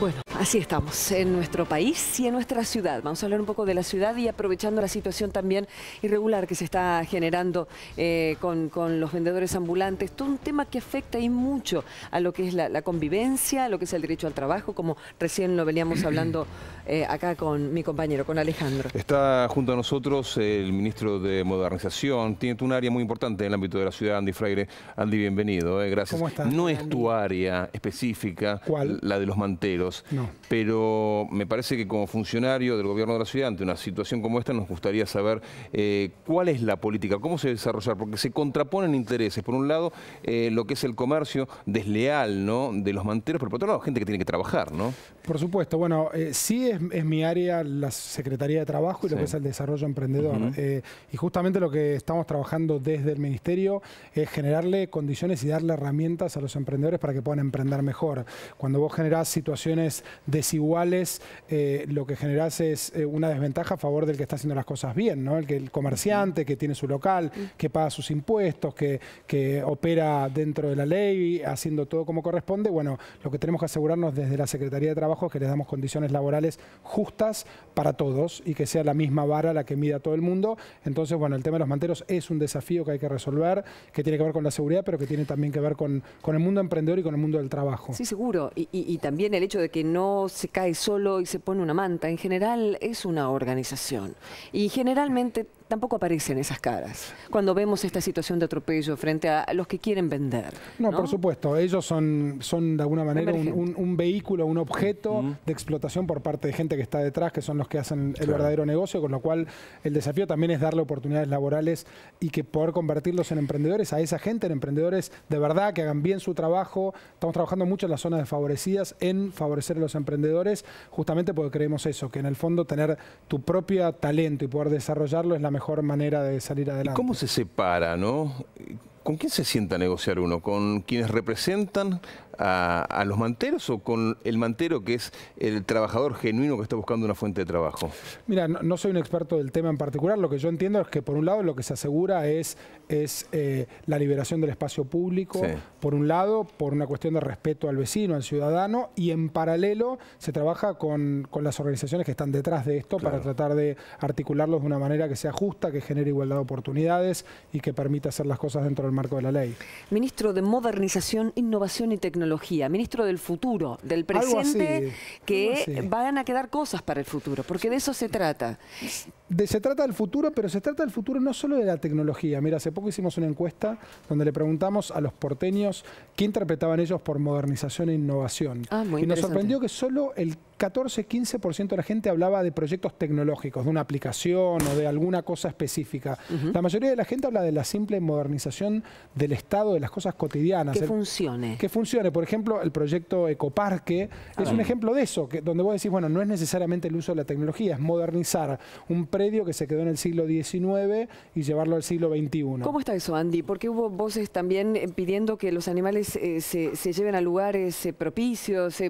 Bueno, así estamos en nuestro país y en nuestra ciudad. Vamos a hablar un poco de la ciudad y aprovechando la situación también irregular que se está generando eh, con, los vendedores ambulantes. Todo un tema que afecta y mucho a lo que es la, convivencia, a lo que es el derecho al trabajo, como recién lo veníamos hablando eh, acá con mi compañero, con Alejandro. Está junto a nosotros el ministro de Modernización. Tiene un área muy importante en el ámbito de la ciudad, Andy Fraire. Andy, bienvenido. Eh. gracias. ¿Cómo estás? No es tu área específica, la de los manteros pero me parece que como funcionario del gobierno de la ciudad, ante una situación como esta, nos gustaría saber eh, cuál es la política, cómo se desarrollar, porque se contraponen intereses. Por un lado, eh, lo que es el comercio desleal ¿no? de los manteros, pero por otro lado, gente que tiene que trabajar, ¿no? Por supuesto. Bueno, eh, sí es, mi área la Secretaría de Trabajo y lo que es el desarrollo emprendedor. y justamente lo que estamos trabajando desde el Ministerio es generarle condiciones y darle herramientas a los emprendedores para que puedan emprender mejor. Cuando vos generás situaciones desiguales, eh, lo que generase es eh, una desventaja a favor del que está haciendo las cosas bien, ¿no? El, que, el comerciante que tiene su local, que paga sus impuestos, que, que opera dentro de la ley, haciendo todo como corresponde. Bueno, lo que tenemos que asegurarnos desde la Secretaría de Trabajo es que les damos condiciones laborales justas para todos y que sea la misma vara la que mida a todo el mundo. Entonces, bueno, el tema de los manteros es un desafío que hay que resolver, que tiene que ver con la seguridad, pero que tiene también que ver con, el mundo emprendedor y con el mundo del trabajo. Sí, seguro. y, y también el hecho de que no se cae solo y se pone una manta, en general es una organización. Y generalmente tampoco aparecen esas caras cuando vemos esta situación de atropello frente a los que quieren vender. No, por supuesto, ellos son, son de alguna manera un, vehículo, un objeto de explotación por parte de gente que está detrás, que son los que hacen el verdadero negocio, con lo cual el desafío también es darle oportunidades laborales y que poder convertirlos en emprendedores, a esa gente, en emprendedores de verdad, que hagan bien su trabajo. Estamos trabajando mucho en las zonas desfavorecidas, en favorecer a los emprendedores, justamente porque creemos eso, que en el fondo tener tu propio talento y poder desarrollarlo es la mejor mejor manera de salir adelante. ¿Y ¿Cómo se separa, no? ¿Con quién se sienta a negociar uno? ¿Con quienes representan a, los manteros o con el mantero que es el trabajador genuino que está buscando una fuente de trabajo? Mira, no, soy un experto del tema en particular. Lo que yo entiendo es que por un lado lo que se asegura es, es eh, la liberación del espacio público, por un lado, por una cuestión de respeto al vecino, al ciudadano, y en paralelo se trabaja con, las organizaciones que están detrás de esto para tratar de articularlos de una manera que sea justa, que genere igualdad de oportunidades y que permita hacer las cosas dentro del marco de la ley. Ministro de Modernización, Innovación y Tecnología, ministro del futuro, del presente, que van a quedar cosas para el futuro, porque de eso se trata se trata del futuro, pero se trata del futuro no solo de la tecnología. Mira, hace poco hicimos una encuesta donde le preguntamos a los porteños qué interpretaban ellos por modernización e innovación. Ah, y nos sorprendió que solo el 14-15% de la gente hablaba de proyectos tecnológicos, de una aplicación o de alguna cosa específica. La mayoría de la gente habla de la simple modernización del Estado, de las cosas cotidianas. Que funcione. Que funcione. Por ejemplo, el proyecto Ecoparque es ah. un ejemplo de eso, que, donde vos decís, bueno, no es necesariamente el uso de la tecnología, es modernizar un que se quedó en el siglo XIX y llevarlo al siglo XXI. ¿Cómo está eso, Andy? Porque hubo voces también eh, pidiendo que los animales eh, se, se, lleven a lugares eh, propicios,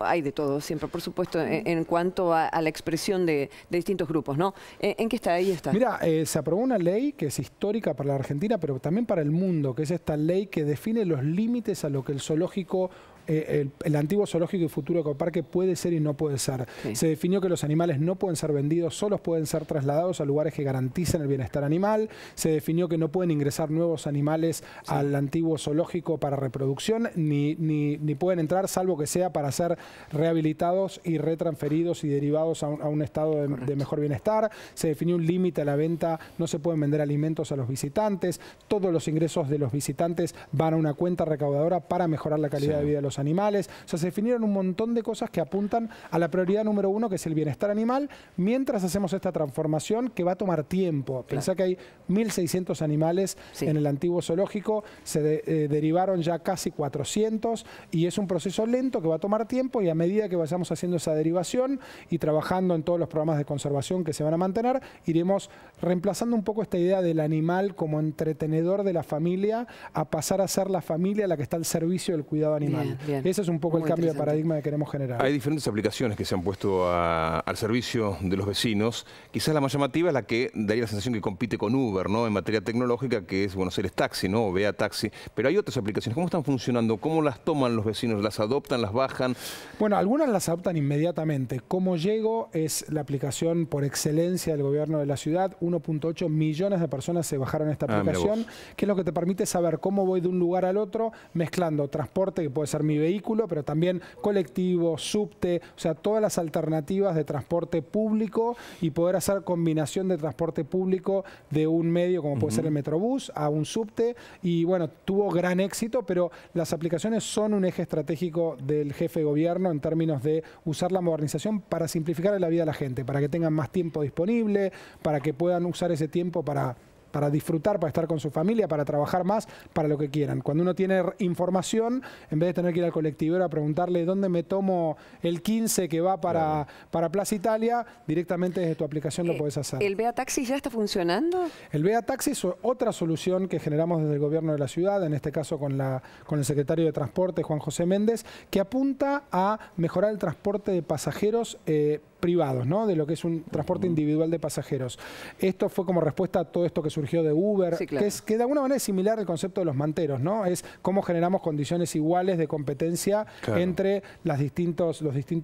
hay de todo siempre, por supuesto, en, cuanto a, la expresión de, distintos grupos, ¿no? ¿En, en qué está? Ahí está. Mira, se aprobó una ley que es histórica para la Argentina, pero también para el mundo, que es esta ley que define los límites a lo que el zoológico eh, el, antiguo zoológico y futuro ecoparque puede ser y no puede ser. Se definió que los animales no pueden ser vendidos, solo pueden ser trasladados a lugares que garanticen el bienestar animal. Se definió que no pueden ingresar nuevos animales al antiguo zoológico para reproducción, ni, ni, pueden entrar, salvo que sea para ser rehabilitados y retransferidos y derivados a un, estado de, mejor bienestar. Se definió un límite a la venta, no se pueden vender alimentos a los visitantes. Todos los ingresos de los visitantes van a una cuenta recaudadora para mejorar la calidad de vida de los animales. O sea, se definieron un montón de cosas que apuntan a la prioridad número uno, que es el bienestar animal, mientras hacemos esta transformación que va a tomar tiempo. Pensá que hay 1.600 animales en el antiguo zoológico, se eh, derivaron ya casi 400 y es un proceso lento que va a tomar tiempo y a medida que vayamos haciendo esa derivación y trabajando en todos los programas de conservación que se van a mantener, iremos reemplazando un poco esta idea del animal como entretenedor de la familia a pasar a ser la familia la que está al servicio del cuidado animal. Ese es un poco el cambio de paradigma que queremos generar. Hay diferentes aplicaciones que se han puesto al servicio de los vecinos. Quizás la más llamativa es la que daría la sensación que compite con Uber, ¿no? En materia tecnológica, que es bueno Aires Taxi, ¿no? Vea Taxi. Pero hay otras aplicaciones. ¿Cómo están funcionando? ¿Cómo las toman los vecinos? ¿Las adoptan? ¿Las bajan? Bueno, algunas las adoptan inmediatamente. ¿Cómo Llego es la aplicación por excelencia del gobierno de la ciudad. 1.8 millones de personas se bajaron esta ah, aplicación, que es lo que te permite saber cómo voy de un lugar al otro, mezclando transporte, que puede ser mi vehículo, pero también colectivo, subte, o sea, todas las alternativas de transporte público y poder hacer combinación de transporte público de un medio como puede ser el Metrobús a un subte y bueno, tuvo gran éxito, pero las aplicaciones son un eje estratégico del jefe de gobierno en términos de usar la modernización para simplificar la vida de la gente, para que tengan más tiempo disponible, para que puedan usar ese tiempo para para disfrutar, para estar con su familia, para trabajar más, para lo que quieran. Cuando uno tiene información, en vez de tener que ir al colectivero a preguntarle dónde me tomo el 15 que va para, para Plaza Italia, directamente desde tu aplicación lo eh, puedes hacer. ¿El Bea Taxi ya está funcionando? El Bea Taxi es otra solución que generamos desde el gobierno de la ciudad, en este caso con, la, con el secretario de Transporte, Juan José Méndez, que apunta a mejorar el transporte de pasajeros eh, privados, ¿no? De lo que es un transporte individual de pasajeros. Esto fue como respuesta a todo esto que surgió de Uber, que, es, que de alguna manera es similar al concepto de los manteros, ¿no? Es cómo generamos condiciones iguales de competencia entre los distintos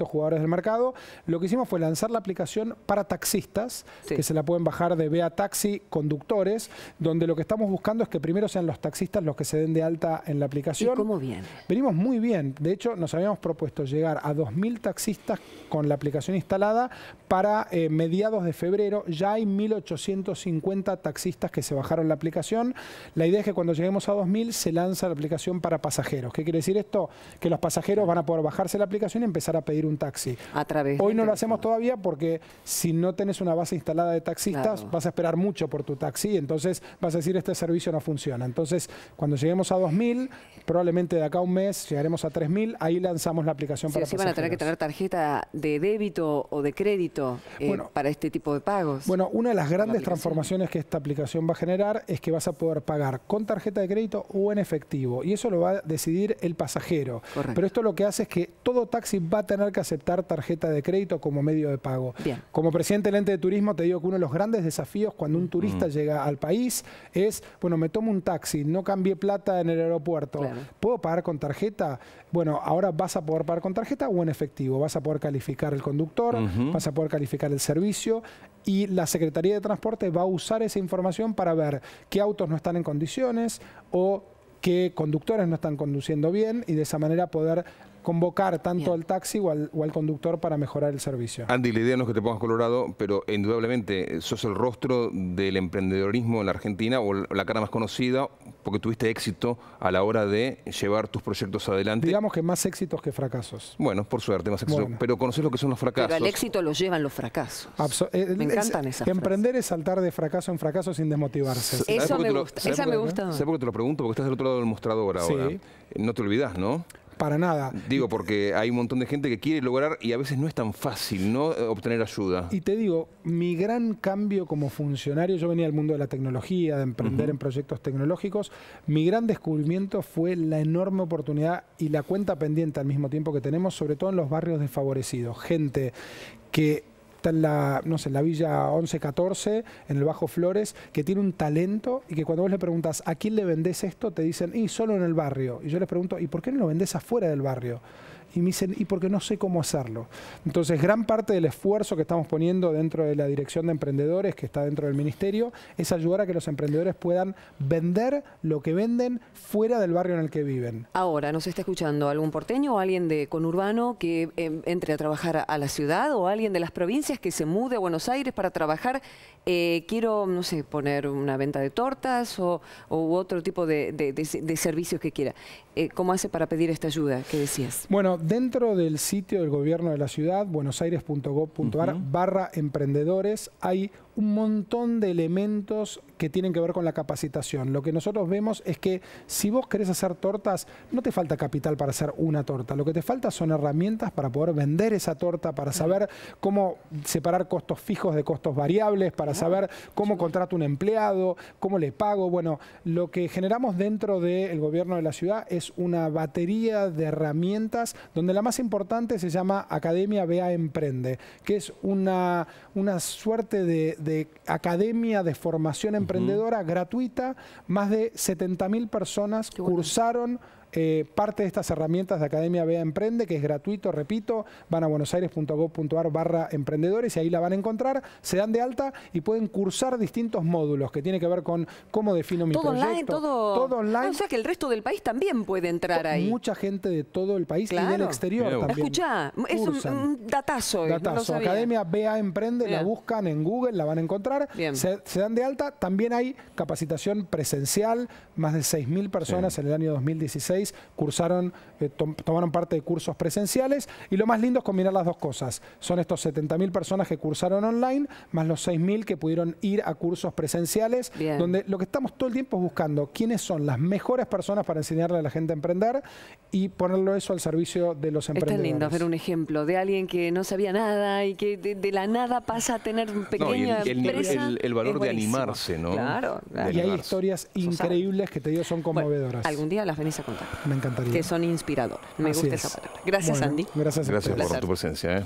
jugadores del mercado. Lo que hicimos fue lanzar la aplicación para taxistas, que se la pueden bajar de Bea Taxi Conductores, donde lo que estamos buscando es que primero sean los taxistas los que se den de alta en la aplicación. ¿Y Venimos muy bien. De hecho, nos habíamos propuesto llegar a 2.000 taxistas con la aplicación instalada para eh, mediados de febrero ya hay 1.850 taxistas que se bajaron la aplicación. La idea es que cuando lleguemos a 2.000 se lanza la aplicación para pasajeros. ¿Qué quiere decir esto? Que los pasajeros van a poder bajarse la aplicación y empezar a pedir un taxi. A través Hoy no lo hacemos todavía porque si no tenés una base instalada de taxistas vas a esperar mucho por tu taxi entonces vas a decir este servicio no funciona. Entonces cuando lleguemos a 2.000, probablemente de acá un mes llegaremos a 3.000, ahí lanzamos la aplicación para tener que tener tarjeta de débito o de crédito eh, para este tipo de pagos. Bueno, una de las grandes transformaciones que esta aplicación va a generar es que vas a poder pagar con tarjeta de crédito o en efectivo. Y eso lo va a decidir el pasajero. Correcto. Pero esto lo que hace es que todo taxi va a tener que aceptar tarjeta de crédito como medio de pago. Bien. Como presidente del ente de turismo, te digo que uno de los grandes desafíos cuando un mm. turista mm. llega al país es, bueno, me tomo un taxi, no cambié plata en el aeropuerto. ¿Puedo pagar con tarjeta? Bueno, ahora vas a poder pagar con tarjeta o en efectivo. Vas a poder calificar el conductor, vas a poder calificar el servicio y la Secretaría de Transporte va a usar esa información para ver qué autos no están en condiciones o qué conductores no están conduciendo bien y de esa manera poder convocar tanto al taxi o al, conductor para mejorar el servicio. Andy, la idea no es que te pongas colorado, pero indudablemente eh, sos el rostro del emprendedorismo en la Argentina o la cara más conocida porque tuviste éxito a la hora de llevar tus proyectos adelante. Digamos que más éxitos que fracasos. Bueno, por suerte, más éxitos. Pero conoces lo que son los fracasos. Pero el éxito lo llevan los fracasos. Eh, me encantan esas Emprender es saltar de fracaso en fracaso sin desmotivarse. Eso me gusta. me gusta. ¿Sabes por qué te lo pregunto? Porque estás del otro lado del mostrador ahora. No te olvidas, ¿no? Para nada. Digo, porque hay un montón de gente que quiere lograr y a veces no es tan fácil, ¿no? Eh, obtener ayuda. Y te digo, mi gran cambio como funcionario, yo venía del mundo de la tecnología, de emprender en proyectos tecnológicos, mi gran descubrimiento fue la enorme oportunidad y la cuenta pendiente al mismo tiempo que tenemos, sobre todo en los barrios desfavorecidos. Gente que está en la, no sé, la Villa 1114, en el Bajo Flores, que tiene un talento y que cuando vos le preguntas a quién le vendés esto, te dicen, y solo en el barrio. Y yo les pregunto, ¿y por qué no lo vendés afuera del barrio? y me dicen, y porque no sé cómo hacerlo. Entonces, gran parte del esfuerzo que estamos poniendo dentro de la dirección de emprendedores que está dentro del ministerio es ayudar a que los emprendedores puedan vender lo que venden fuera del barrio en el que viven. Ahora, ¿nos está escuchando algún porteño o alguien de conurbano que eh, entre a trabajar a la ciudad o alguien de las provincias que se mude a Buenos Aires para trabajar? Eh, quiero, no sé, poner una venta de tortas o, otro tipo de servicios que quiera. Eh, ¿cómo hace para pedir esta ayuda ¿Qué decías? Bueno, dentro del sitio del gobierno de la ciudad, buenosaires.gov.ar barra emprendedores, hay un montón de elementos que tienen que ver con la capacitación. Lo que nosotros vemos es que si vos querés hacer tortas, no te falta capital para hacer una torta. Lo que te falta son herramientas para poder vender esa torta, para saber cómo separar costos fijos de costos variables, para saber cómo contrato un empleado, cómo le pago. Bueno, lo que generamos dentro del gobierno de la ciudad es una batería de herramientas donde la más importante se llama Academia BA Emprende, que es una, una suerte de de academia de formación emprendedora gratuita. Más de 70.000 personas cursaron eh, parte de estas herramientas de Academia Vea Emprende, que es gratuito, repito, van a buenosaires.gov.ar barra emprendedores y ahí la van a encontrar, se dan de alta y pueden cursar distintos módulos que tiene que ver con cómo defino mi todo proyecto. Online, todo... online, O sea que el resto del país también puede entrar ahí. Mucha gente de todo el país y del exterior también. Escuchá, es un, datazo. Eh, datazo. Academia Vea Emprende, la buscan en Google, la van a encontrar, se, dan de alta. También hay capacitación presencial, más de 6.000 personas en el año 2016 cursaron, eh, tomaron parte de cursos presenciales y lo más lindo es combinar las dos cosas. Son estos 70.000 personas que cursaron online, más los 6.000 que pudieron ir a cursos presenciales, donde lo que estamos todo el tiempo es buscando quiénes son las mejores personas para enseñarle a la gente a emprender y ponerlo eso al servicio de los emprendedores. es lindo ver un ejemplo de alguien que no sabía nada y que de, la nada pasa a tener un pequeño... No, el, valor de animarse, ¿no? Claro. y hay historias increíbles que te digo son conmovedoras. algún día las venís a contar. Me encantaría. Que son inspiradoras, Me gusta esa palabra. Gracias, Andy. Gracias, gracias por tu presencia. ¿eh?